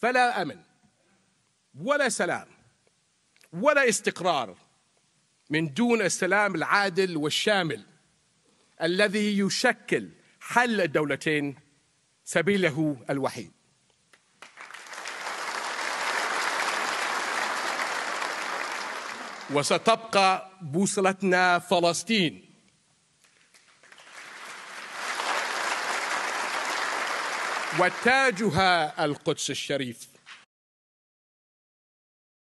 فلا امن ولا سلام ولا استقرار من دون السلام العادل والشامل الذي يشكل حل الدولتين سبيله الوحيد وستبقى بوصلتنا فلسطين وتاجها القدس الشريف